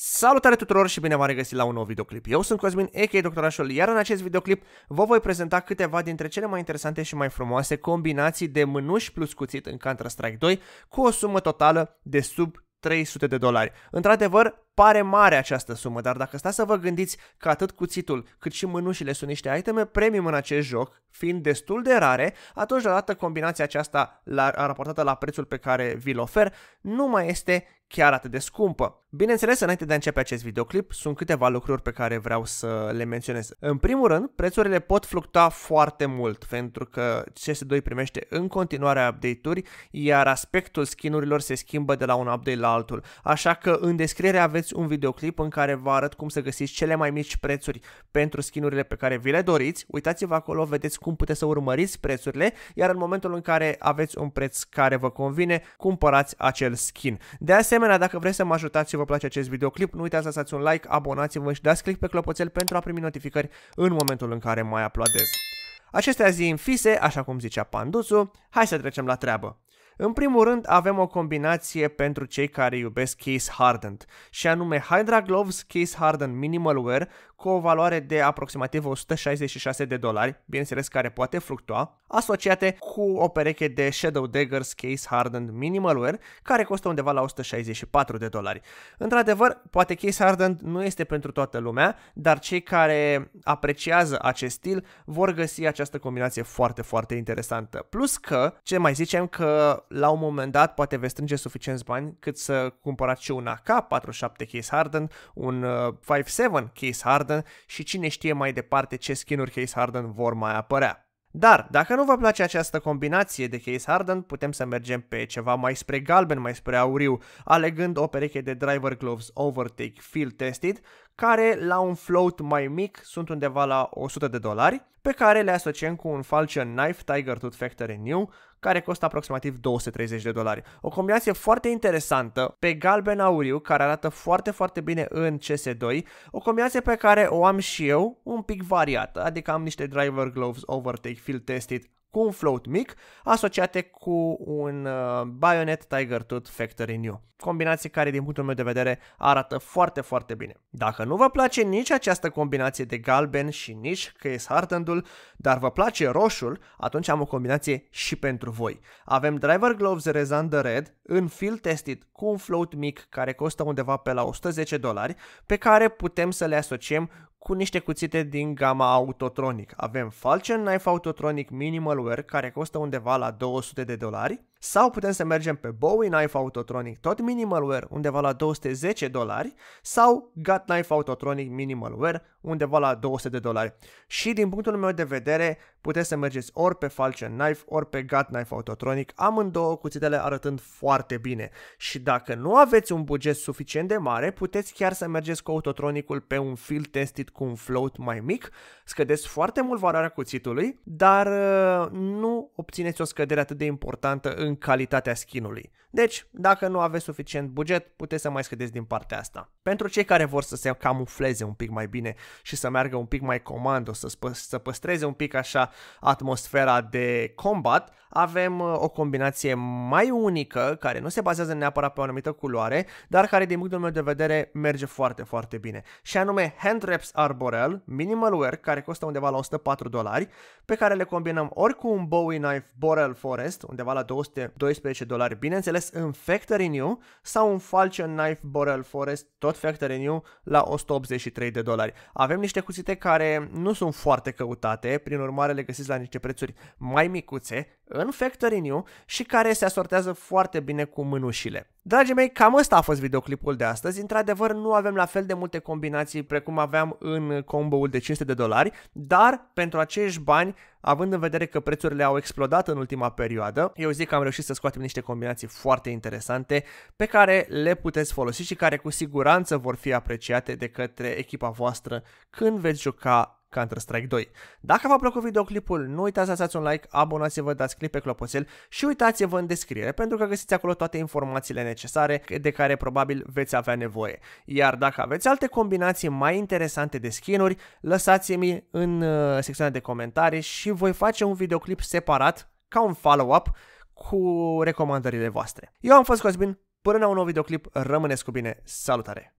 Salutare tuturor și bine v-am regăsit la un nou videoclip. Eu sunt Cosmin, a.k.a. Doctorașul, iar în acest videoclip vă voi prezenta câteva dintre cele mai interesante și mai frumoase combinații de mânuși plus cuțit în Counter-Strike 2 cu o sumă totală de sub 300 de dolari. Într-adevăr, pare mare această sumă, dar dacă stați să vă gândiți că atât cuțitul cât și mânușile sunt niște iteme premium în acest joc, fiind destul de rare, atunci deodată combinația aceasta la, raportată la prețul pe care vi-l ofer nu mai este chiar atât de scumpă. Bineînțeles, înainte de a începe acest videoclip, sunt câteva lucruri pe care vreau să le menționez. În primul rând, prețurile pot fluctua foarte mult, pentru că CS2 primește în continuare update-uri, iar aspectul skinurilor se schimbă de la un update la altul. Așa că în descriere aveți un videoclip în care vă arăt cum să găsiți cele mai mici prețuri pentru skinurile pe care vi le doriți. Uitați-vă acolo, vedeți cum puteți să urmăriți prețurile, iar în momentul în care aveți un preț care vă convine, cumpărați acel skin. De asemenea, asemenea, dacă vreți să mă ajutați și vă place acest videoclip, nu uitați să lăsați un like, abonați-vă și dați click pe clopoțel pentru a primi notificări în momentul în care mai aplaudez. Acestea zi în fise, așa cum zicea Panduțu, hai să trecem la treabă. În primul rând avem o combinație pentru cei care iubesc case hardened și anume Hydra Gloves Case Hardened Minimal Wear cu o valoare de aproximativ 166 de dolari, bineînțeles care poate fluctua, asociate cu o pereche de Shadow Daggers Case Hardened Minimal Wear care costă undeva la 164 de dolari. Într-adevăr, poate Case Hardened nu este pentru toată lumea, dar cei care apreciază acest stil vor găsi această combinație foarte, foarte interesantă. Plus că, ce mai zicem că la un moment dat poate veți strânge suficienți bani cât să cumpărați și un AK-47 case harden, un 5.7 uh, case harden și cine știe mai departe ce skinuri case harden vor mai apărea. Dar, dacă nu vă place această combinație de case harden, putem să mergem pe ceva mai spre galben, mai spre auriu, alegând o pereche de driver gloves overtake field tested, care la un float mai mic sunt undeva la 100 de dolari, pe care le asociem cu un falcon knife Tiger Tooth Factory New, care costă aproximativ 230 de dolari. O combinație foarte interesantă pe galben auriu, care arată foarte, foarte bine în CS2, o combinație pe care o am și eu, un pic variată, adică am niște driver gloves overtake field tested cu un float mic, asociate cu un uh, Bayonet Tiger Tooth Factory New. Combinații care, din punctul meu de vedere, arată foarte, foarte bine. Dacă nu vă place nici această combinație de galben și nici case hardened dar vă place roșul, atunci am o combinație și pentru voi. Avem Driver Gloves Rezander Red în field tested cu un float mic care costă undeva pe la 110 dolari, pe care putem să le asociem cu niște cuțite din gama Autotronic. Avem Falcon Knife Autotronic Minimal Wear care costă undeva la 200 de dolari sau putem să mergem pe Bowie Knife Autotronic tot Minimal Wear undeva la 210 dolari sau Gut Knife Autotronic Minimal Wear undeva la 200 de dolari. Și din punctul meu de vedere, puteți să mergeți ori pe Falcon Knife, ori pe Gut Knife Autotronic, amândouă cuțitele arătând foarte bine. Și dacă nu aveți un buget suficient de mare, puteți chiar să mergeți cu Autotronicul pe un fil testit cu un float mai mic, scădeți foarte mult valoarea cuțitului, dar uh, nu obțineți o scădere atât de importantă în calitatea skinului. Deci, dacă nu aveți suficient buget, puteți să mai scădeți din partea asta. Pentru cei care vor să se camufleze un pic mai bine și să meargă un pic mai comando, să, să păstreze un pic așa atmosfera de combat, avem uh, o combinație mai unică, care nu se bazează neapărat pe o anumită culoare, dar care din punctul meu de vedere merge foarte, foarte bine. Și anume Hand Wraps Arborel, Minimal Wear, care costă undeva la 104 dolari, pe care le combinăm ori cu un Bowie Knife Borel Forest, undeva la 212 dolari, bineînțeles în Factory New, sau un Falcon Knife Borel Forest, tot Factory New, la 183 de dolari. Avem niște cuțite care nu sunt foarte căutate, prin urmare le găsiți la niște prețuri mai micuțe, în Factory New și care se asortează foarte bine cu mânușile. Dragii mei, cam ăsta a fost videoclipul de astăzi. Într-adevăr, nu avem la fel de multe combinații precum aveam în combo-ul de 500 de dolari, dar pentru acești bani, având în vedere că prețurile au explodat în ultima perioadă, eu zic că am reușit să scoatem niște combinații foarte interesante pe care le puteți folosi și care cu siguranță vor fi apreciate de către echipa voastră când veți juca Counter-Strike 2. Dacă v-a plăcut videoclipul, nu uitați să lăsați un like, abonați-vă, dați click pe clopoțel și uitați-vă în descriere pentru că găsiți acolo toate informațiile necesare de care probabil veți avea nevoie. Iar dacă aveți alte combinații mai interesante de skinuri, lăsați-mi în uh, secțiunea de comentarii și voi face un videoclip separat ca un follow-up cu recomandările voastre. Eu am fost Cosmin, până la un nou videoclip, rămâneți cu bine, salutare!